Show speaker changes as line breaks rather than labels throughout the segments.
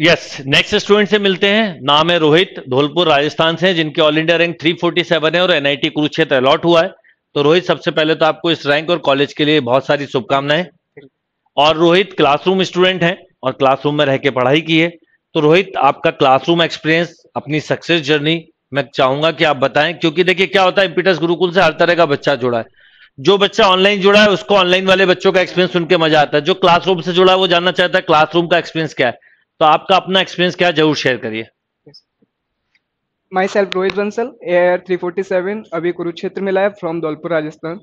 Yes next student से मिलते हैं नाम है रोहित धौलपुर राजस्थान से जिनके ऑल इंडिया रैंक 347 है और एनआईटी कुरुक्षेत्र अलॉट हुआ है तो रोहित सबसे पहले तो आपको इस रैंक और कॉलेज के लिए बहुत सारी शुभकामनाएं और रोहित क्लासरूम स्टूडेंट है और क्लासरूम में रह के पढ़ाई की है तो रोहित आपका क्लासरूम एक्सपीरियंस अपनी सक्सेस जर्नी मैं चाहूंगा कि आप बताएं क्योंकि देखिए क्या होता है इम्पीटस गुरुकुल से हर तरह का बच्चा जुड़ा है जो बच्चा ऑनलाइन जुड़ा है उसको ऑनलाइन वाले बच्चों का एक्सपीरियंस सुन के मजा आता है जो क्लासरूम से जुड़ा है वो जानना चाहता है क्लासरूम का एक्सपीरियंस क्या है तो आपका अपना एक्सपीरियंस क्या जरूर शेयर करिए
myself Rohit Bansal AIR three forty seven अभी कुरुक्षेत्र में लाया फ्रॉम धौलपुर राजस्थान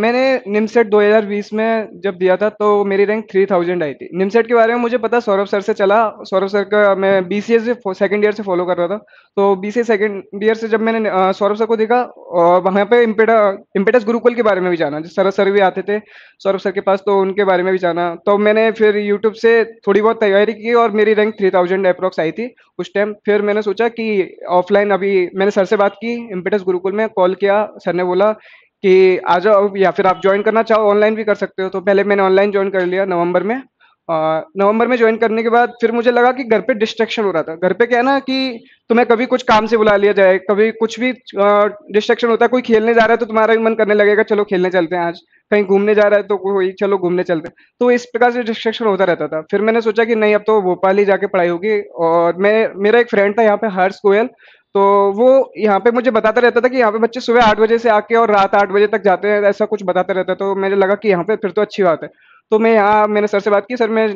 मैंने निमसेट 2020 में जब दिया था तो मेरी रैंक 3000 आई थी निमसेट के बारे में मुझे पता सौरभ सर से चला सौरभ सर का मैं B C S second year से फॉलो कर रहा था तो बी सी सेकेंड ईयर से जब मैंने सौरभ सर को देखा और वहाँ पे इम्पेडा इम्पेटस गुरुकुल के बारे में भी जाना जो सर सर भी आते थे सौरभ सर के पास तो उनके बारे में भी जाना तो मैंने फिर यूट्यूब से थोड़ी बहुत तैयारी की और मेरी रैंक थ्री थाउजेंड अप्रॉक्स आई थी उस टाइम फिर मैंने सोचा कि ऑफलाइन अभी मैंने सर से बात की इम्पेटस गुरुकुल में कॉल किया सर ने बोला कि आ जाओ या फिर आप ज्वाइन करना चाहो ऑनलाइन भी कर सकते हो तो पहले मैंने ऑनलाइन ज्वाइन कर लिया नवंबर में नवंबर में ज्वाइन करने के बाद फिर मुझे लगा कि घर पे डिस्ट्रेक्शन हो रहा था घर पे क्या है ना कि तुम्हें कभी कुछ काम से बुला लिया जाए कभी कुछ भी डिस्ट्रेक्शन होता है कोई खेलने जा रहा है तो तुम्हारा भी मन करने लगेगा चलो खेलने चलते हैं आज कहीं घूमने जा रहा है तो कोई चलो घूमने चलते हैं तो इस प्रकार से डिस्ट्रेक्शन होता रहता था फिर मैंने सोचा कि नहीं अब तो भोपाल ही जाके पढ़ाई होगी और मैं मेरा एक फ्रेंड था यहाँ पे हर्ष गोयल तो वो यहाँ पे मुझे बताता रहता था कि यहाँ पे बच्चे सुबह आठ बजे से आके और रात आठ बजे तक जाते हैं ऐसा कुछ बताता रहता तो मैंने लगा कि यहाँ पे फिर तो अच्छी बात है तो मैं यहाँ मैंने सर से बात की सर मैं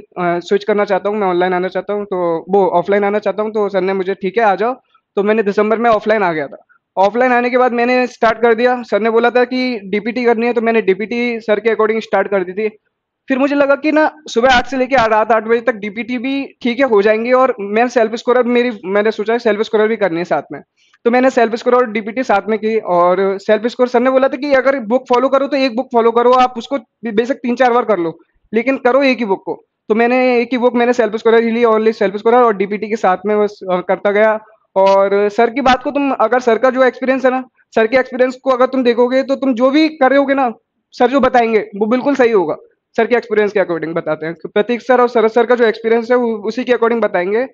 स्विच करना चाहता हूँ मैं ऑनलाइन आना चाहता हूँ तो वो ऑफलाइन आना चाहता हूँ तो सर ने मुझे ठीक है आ जाओ तो मैंने दिसंबर में ऑफलाइन आ गया था ऑफलाइन आने के बाद मैंने स्टार्ट कर दिया सर ने बोला था कि डीपीटी करनी है तो मैंने डीपीटी सर के अकॉर्डिंग स्टार्ट कर दी थी फिर मुझे लगा कि ना सुबह आठ से लेकर रात आठ बजे तक डीपीटी भी ठीक है हो जाएंगी और मैं सेल्फ स्कोरर मेरी मैंने सोचा सेल्फ स्कोरर भी करनी है साथ में तो मैंने सेल्फ स्कोर और डीपीटी साथ में की और सेल्फ स्कोर सर ने बोला था कि अगर बुक फॉलो करो तो एक बुक फॉलो करो आप उसको बेशक तीन चार बार कर लो लेकिन करो एक ही बुक को तो मैंने एक ही बुक मैंने सेल्फ स्कोर ही ली ओनली सेल्फ स्कोर और डीपीटी के साथ में बस करता गया और सर की बात को तुम अगर सर का जो एक्सपीरियंस है ना सर के एक्सपीरियंस को अगर तुम देखोगे तो तुम जो भी कर करोगे ना सर जो बताएंगे वो बिल्कुल सही होगा सर के एक्सपीरियंस के अकॉर्डिंग बताते हैं तो प्रतीक सर और सरद सर का जो एक्सपीरियंस है वो उसी के अकॉर्डिंग बताएंगे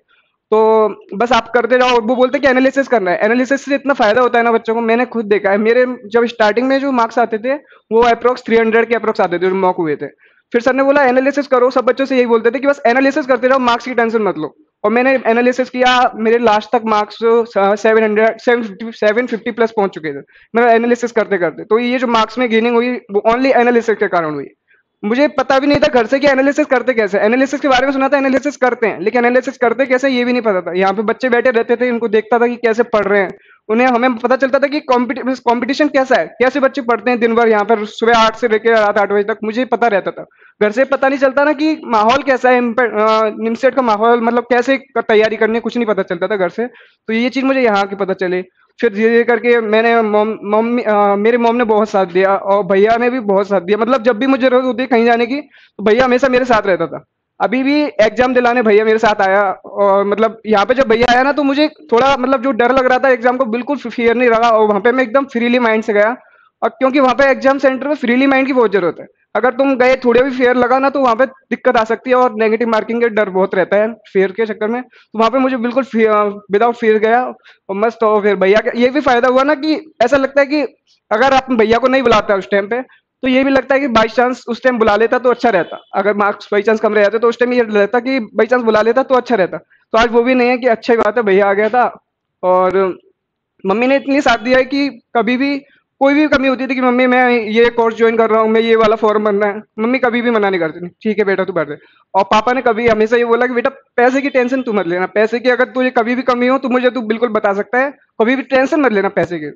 तो बस आप करते जाओ वो बोलते कि एनालिसिस करना है एनालिसिस से इतना फायदा होता है ना बच्चों को मैंने खुद देखा है मेरे जब स्टार्टिंग में जो मार्क्स आते थे वो अप्रोक्स थ्री हंड्रेड के अप्रोक्स आते थे जो मॉक हुए थे फिर सर ने बोला एनालिसिस करो सब बच्चों से यही बोलते थे कि बस एनालिसिस करते रहो मार्क्स की टेंशन मत लो और मैंने एनालिसिस किया मेरे लास्ट तक marks seven hundred seven fifty seven fifty plus पहुंच चुके थे मेरा मतलब एनालिसिस करते करते तो ये जो मार्क्स में गेनिंग हुई वो ओनली एनालिसिस के कारण हुई मुझे पता भी नहीं था घर से कि एनालिसिस करते कैसे एनालिसिस के बारे में सुना था एनालिसिस करते हैं लेकिन एनालिसिस करते कैसे ये भी नहीं पता था यहाँ पे बच्चे बैठे रहते थे इनको देखता था कि कैसे पढ़ रहे हैं उन्हें हमें पता चलता था कि कॉम्पिटिशन कैसा है कैसे बच्चे पढ़ते हैं दिन भर यहाँ पर सुबह आठ से लेकर रात आठ बजे तक मुझे पता रहता था घर से पता नहीं चलता ना कि माहौल कैसा है निमसेट का माहौल मतलब कैसे तैयारी करनी कुछ नहीं पता चलता था घर से तो ये चीज़ मुझे यहाँ की पता चली फिर धीरे धीरे करके मैंने मम्मी मेरे मोम ने बहुत साथ दिया और भैया ने भी बहुत साथ दिया मतलब जब भी मुझे जरूरत होती कहीं जाने की तो भैया हमेशा मेरे साथ रहता था अभी भी एग्जाम दिलाने भैया मेरे साथ आया और मतलब यहाँ पे जब भैया आया ना तो मुझे थोड़ा मतलब जो डर लग रहा था एग्जाम को बिल्कुल फियर नहीं रहा और वहाँ पे मैं एकदम फ्रीली माइंड से गया और क्योंकि वहाँ पे एग्जाम सेंटर में फ्रीली माइंड की बहुत जरूरत है अगर तुम गए थोड़े भी फेयर लगा ना तो वहाँ पे दिक्कत आ सकती है और नेगेटिव मार्किंग के डर बहुत रहता है फेयर के चक्कर में तो वहाँ पे मुझे बिल्कुल विदाउट फेयर गया और मस्त हो फिर भैया का ये भी फायदा हुआ ना कि ऐसा लगता है कि अगर आप भैया को नहीं बुलाता उस टाइम पे तो ये भी लगता है कि बाई चांस उस टाइम बुला लेता तो अच्छा रहता अगर मार्क्स बाई चांस कम रह जाते तो उस टाइम ये रहता कि बाई चांस बुला लेता तो अच्छा रहता तो आज वो भी नहीं है कि अच्छी बात है भैया आ गया था और मम्मी ने इतनी साथ दिया है कि कभी भी कोई भी कमी होती थी कि मम्मी मैं ये कोर्स ज्वाइन कर रहा हूँ मैं ये वाला फॉर्म भरना है मम्मी कभी भी मना नहीं करती थी ठीक है बेटा तू भर दे और पापा ने कभी हमेशा ये बोला कि बेटा पैसे की टेंशन तू मत लेना पैसे की अगर तुझे कभी भी कमी हो तो मुझे तू बिल्कुल बता सकता है कभी भी टेंशन मत लेना पैसे की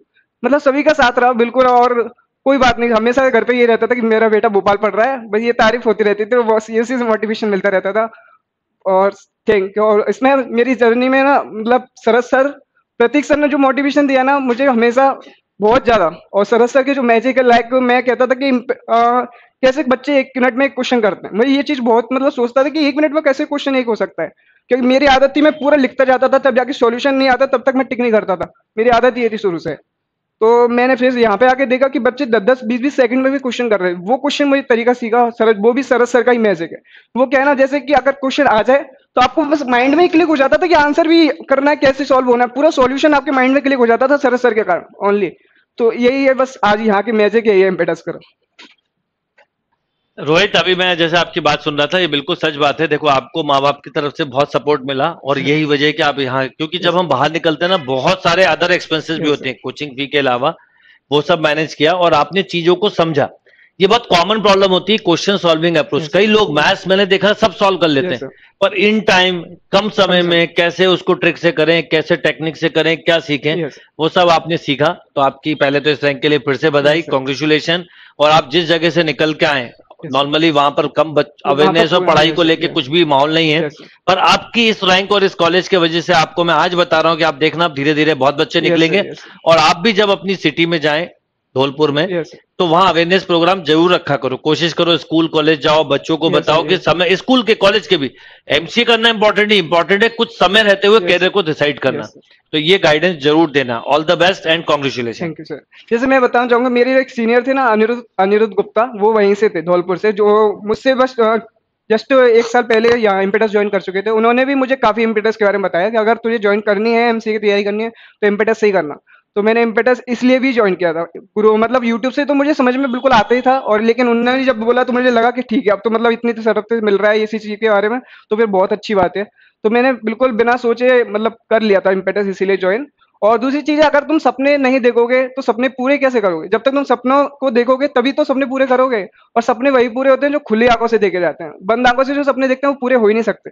मतलब सभी का साथ रहा बिल्कुल और कोई बात नहीं हमेशा घर पर ये रहता था कि मेरा बेटा भोपाल पढ़ रहा है बस ये तारीफ होती रहती थी बस ये चीज़ मोटिवेशन मिलता रहता था और थैंक यू और इसमें मेरी जर्नी में ना मतलब सरस सर प्रतीक सर ने जो मोटिवेशन दिया ना मुझे हमेशा बहुत ज्यादा और सरस सर के जो मैजिक है लाइक मैं कहता था कि आ, कैसे बच्चे एक मिनट में एक क्वेश्चन करते हैं मैं ये चीज बहुत मतलब सोचता था कि एक मिनट में कैसे क्वेश्चन एक हो सकता है क्योंकि मेरी आदत थी मैं पूरा लिखता जाता था तब जाके सॉल्यूशन नहीं आता तब तक मैं टिक नहीं करता था मेरी आदत ये थी शुरू से तो मैंने फिर यहाँ पे आके देखा कि बच्चे दस दस बीस बीस सेकंड में भी क्वेश्चन कर रहे हैं वो क्वेश्चन मुझे तरीका सीखा सरस वो भी सरस सर का ही मैजिक है वो कहना जैसे कि अगर क्वेश्चन आ जाए तो आपको बस माइंड में ही क्लिक हो जाता था कि आंसर भी करना है कैसे सॉल्व होना है पूरा सॉल्यूशन आपके माइंड में क्लिक हो जाता था सरस सर के कारण ओनली तो यही है बस आज यहाँ के मैजिक यही है इम्पेटस करो
रोहित अभी मैं जैसे आपकी बात सुन रहा था ये बिल्कुल सच बात है देखो आपको माँ बाप की तरफ से बहुत सपोर्ट मिला और हम्म। यही वजह है कि आप यहाँ क्योंकि जब हम बाहर निकलते हैं ना बहुत सारे अदर एक्सपेंसेस भी होते हैं कोचिंग फी के अलावा वो सब मैनेज किया और आपने चीजों को समझा ये बहुत कॉमन प्रॉब्लम होती है क्वेश्चन सॉल्विंग अप्रोच कई लोग मैथ्स मैंने देखा सब सॉल्व कर लेते हैं पर इन टाइम कम समय में कैसे उसको ट्रिक से करें कैसे टेक्निक से करें क्या सीखें वो सब आपने सीखा तो आपकी पहले तो इस रैंक के लिए फिर से बधाई कॉन्ग्रेचुलेशन और आप जिस जगह से निकल के आए नॉर्मली वहां पर कम अवेयरनेस और पढ़ाई को लेकर कुछ भी माहौल नहीं है पर आपकी इस रैंक और इस कॉलेज के वजह से आपको मैं आज बता रहा हूँ कि आप देखना धीरे धीरे बहुत बच्चे निकलेंगे और आप भी जब अपनी सिटी में जाए धौलपुर में yes. तो वहां अवेयरनेस प्रोग्राम जरूर रखा करो कोशिश करो स्कूल कॉलेज जाओ बच्चों को yes, बताओ yes. कि समय स्कूल के कॉलेज के भी एमसीए करना इंपॉर्टेंट नहीं इंपॉर्टेंट है कुछ समय रहते हुए कैरियर को डिसाइड करना तो ये गाइडेंस जरूर देना all the best and congratulation thank you sir
जैसे मैं बताना चाहूंगा मेरे एक सीनियर थे ना अनिरुद्ध अनिरुद्ध गुप्ता वो वहीं से थे धौलपुर से जो मुझसे बस जस्ट एक साल पहले यहाँ इम्पेटस ज्वाइन कर चुके थे उन्होंने भी मुझे काफी इम्पेटस के बारे में बताया कि अगर तुझे ज्वाइन करनी है एमसीए की तैयारी करनी है तो इम्पेटस से ही करना तो मैंने इम्पेटस इसलिए भी ज्वाइन किया था गुरु मतलब यूट्यूब से तो मुझे समझ में बिल्कुल आता ही था और लेकिन उन्होंने जब बोला तो मुझे लगा कि ठीक है अब तो मतलब इतनी तरफ तो से मिल रहा है इसी चीज़ के बारे में तो फिर बहुत अच्छी बात है तो मैंने बिल्कुल बिना सोचे मतलब कर लिया था इम्पेटस इसीलिए ज्वाइन और दूसरी चीज अगर तुम सपने नहीं देखोगे तो सपने पूरे कैसे करोगे जब तक तुम सपनों को देखोगे तभी तो सपने पूरे करोगे और सपने वही पूरे होते हैं जो खुली आंखों से देखे जाते हैं बंद आंखों से जो सपने देखते हैं वो पूरे हो ही नहीं सकते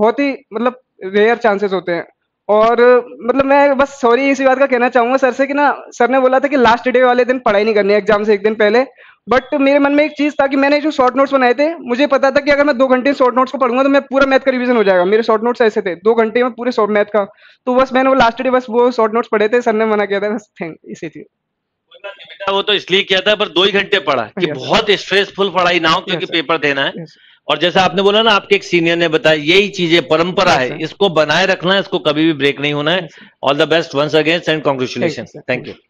बहुत ही मतलब रेयर चांसेस होते हैं और मतलब मैं बस सॉरी इसी बात का कहना चाहूंगा सर से कि ना सर ने बोला था कि लास्ट डे वाले दिन पढ़ाई नहीं करनी एग्जाम से एक दिन पहले बट मेरे मन में एक चीज था कि मैंने जो शॉर्ट नोट्स बनाए थे मुझे पता था कि अगर मैं दो घंटे शॉर्ट नोट्स को पढ़ूंगा तो मैं पूरा मैथ का रिविजन हो जाएगा मेरे शॉर्ट नोट्स ऐसे थे दो घंटे में पूरे शॉर्ट मैथ का तो बस मैंने वो लास्ट डे बस वो शॉर्ट नोट्स पढ़े थे सर ने मना किया था बस थैंक इसी चीज
वो तो इसलिए किया था पर दो ही घंटे पढ़ा कि बहुत स्ट्रेसफुल पढ़ाई ना हो क्योंकि पेपर देना है और जैसा आपने बोला ना आपके एक सीनियर ने बताया यही चीजें परंपरा है इसको बनाए रखना है इसको कभी भी ब्रेक नहीं होना है all the best once again and congratulation thank you